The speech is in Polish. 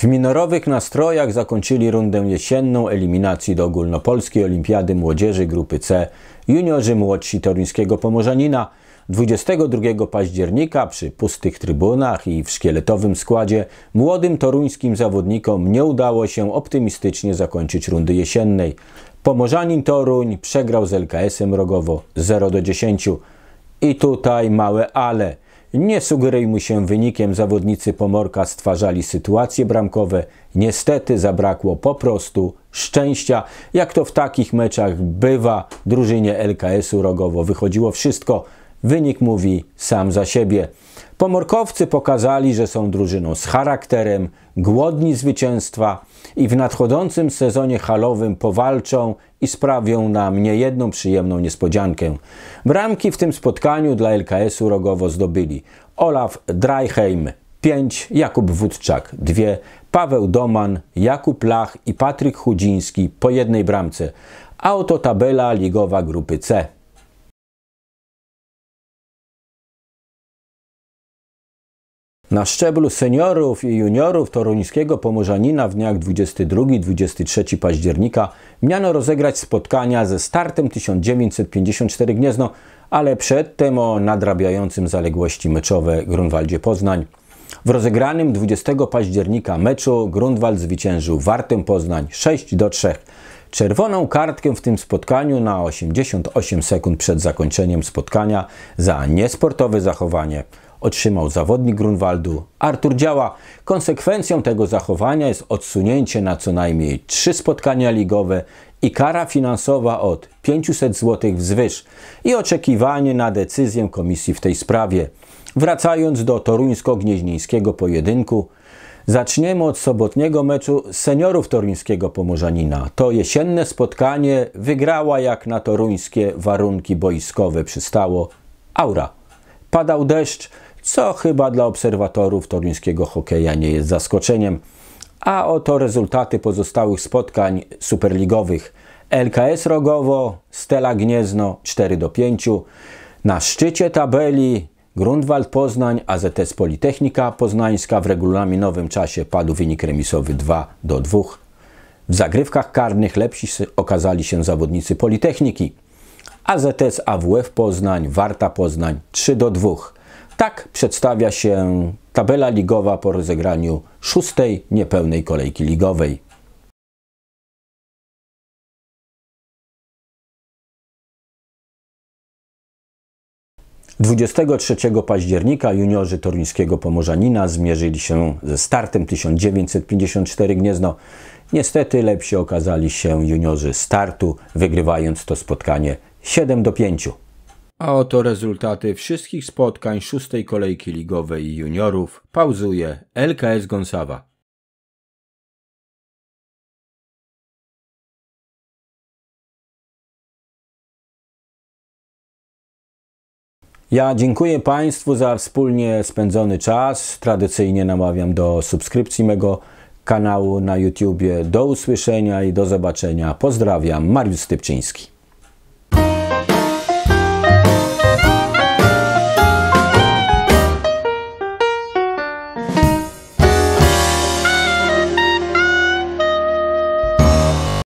W minorowych nastrojach zakończyli rundę jesienną eliminacji do ogólnopolskiej olimpiady młodzieży grupy C juniorzy młodsi toruńskiego Pomorzanina 22 października przy pustych trybunach i w szkieletowym składzie młodym toruńskim zawodnikom nie udało się optymistycznie zakończyć rundy jesiennej. Pomorzanin Toruń przegrał z LKS-em Rogowo 0 do 10. I tutaj małe ale – nie sugerujmy się wynikiem, zawodnicy Pomorka stwarzali sytuacje bramkowe. Niestety zabrakło po prostu szczęścia. Jak to w takich meczach bywa, drużynie LKS-u Rogowo wychodziło wszystko – Wynik mówi sam za siebie. Pomorkowcy pokazali, że są drużyną z charakterem, głodni zwycięstwa i w nadchodzącym sezonie halowym powalczą i sprawią nam niejedną przyjemną niespodziankę. Bramki w tym spotkaniu dla LKS-u rogowo zdobyli Olaf Dreiheim 5, Jakub Wódczak 2, Paweł Doman, Jakub Lach i Patryk Chudziński po jednej bramce. A oto tabela ligowa grupy C. Na szczeblu seniorów i juniorów toruńskiego Pomorzanina w dniach 22-23 października miano rozegrać spotkania ze startem 1954 Gniezno, ale przedtem o nadrabiającym zaległości meczowe Grunwaldzie Poznań. W rozegranym 20 października meczu Grunwald zwyciężył Wartym Poznań 6 do 3. Czerwoną kartkę w tym spotkaniu na 88 sekund przed zakończeniem spotkania za niesportowe zachowanie otrzymał zawodnik Grunwaldu Artur Działa. Konsekwencją tego zachowania jest odsunięcie na co najmniej trzy spotkania ligowe i kara finansowa od 500 zł wzwyż i oczekiwanie na decyzję komisji w tej sprawie. Wracając do toruńsko-gnieźnieńskiego pojedynku, Zaczniemy od sobotniego meczu seniorów toruńskiego Pomorzanina. To jesienne spotkanie wygrała jak na toruńskie warunki boiskowe przystało Aura. Padał deszcz, co chyba dla obserwatorów toruńskiego hokeja nie jest zaskoczeniem. A oto rezultaty pozostałych spotkań superligowych. LKS Rogowo, Stela Gniezno 4 do 5. Na szczycie tabeli Grundwald Poznań, AZS Politechnika Poznańska w regulaminowym czasie padł wynik remisowy 2 do 2. W zagrywkach karnych lepsi okazali się zawodnicy Politechniki. AZS AWF Poznań, Warta Poznań 3 do 2. Tak przedstawia się tabela ligowa po rozegraniu szóstej niepełnej kolejki ligowej. 23 października juniorzy toruńskiego Pomorzanina zmierzyli się ze startem 1954 Gniezno. Niestety lepsi okazali się juniorzy startu, wygrywając to spotkanie 7 do 5. A oto rezultaty wszystkich spotkań szóstej kolejki ligowej juniorów. Pauzuje LKS Gonsawa. Ja dziękuję Państwu za wspólnie spędzony czas. Tradycyjnie namawiam do subskrypcji mego kanału na YouTube. Do usłyszenia i do zobaczenia. Pozdrawiam, Mariusz Stypczyński.